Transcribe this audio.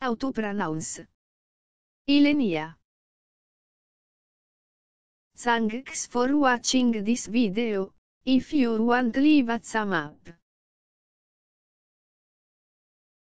Autopronounce. Ilenia. Thanks for watching this video. If you want leave a a up.